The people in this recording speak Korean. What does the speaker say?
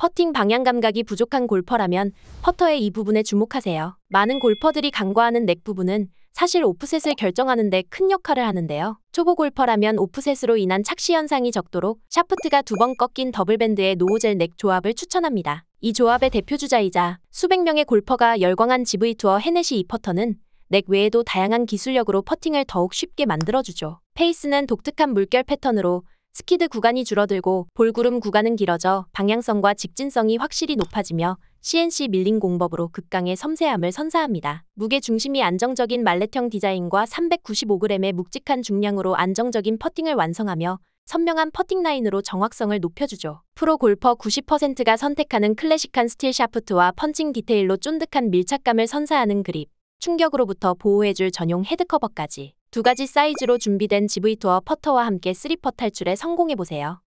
퍼팅 방향 감각이 부족한 골퍼라면 퍼터의 이 부분에 주목하세요. 많은 골퍼들이 간과하는 넥 부분은 사실 오프셋을 결정하는데 큰 역할을 하는데요. 초보 골퍼라면 오프셋으로 인한 착시 현상이 적도록 샤프트가 두 번 꺾인 더블밴드의 노우젤넥 조합을 추천합니다. 이 조합의 대표주자이자 수백 명의 골퍼가 열광한 GV 투어 헤넷이 이 퍼터는 넥 외에도 다양한 기술력으로 퍼팅을 더욱 쉽게 만들어주죠. 페이스는 독특한 물결 패턴으로 스키드 구간이 줄어들고 볼구름 구간은 길어져 방향성과 직진성이 확실히 높아지며 CNC 밀링 공법으로 극강의 섬세함을 선사합니다. 무게 중심이 안정적인 말렛형 디자인과 395g의 묵직한 중량으로 안정적인 퍼팅을 완성하며 선명한 퍼팅 라인으로 정확성을 높여주죠. 프로 골퍼 90%가 선택하는 클래식한 스틸 샤프트와 펀칭 디테일로 쫀득한 밀착감을 선사하는 그립, 충격으로부터 보호해줄 전용 헤드커버까지 두 가지 사이즈로 준비된 GV 투어 퍼터와 함께 3퍼 탈출에 성공해보세요.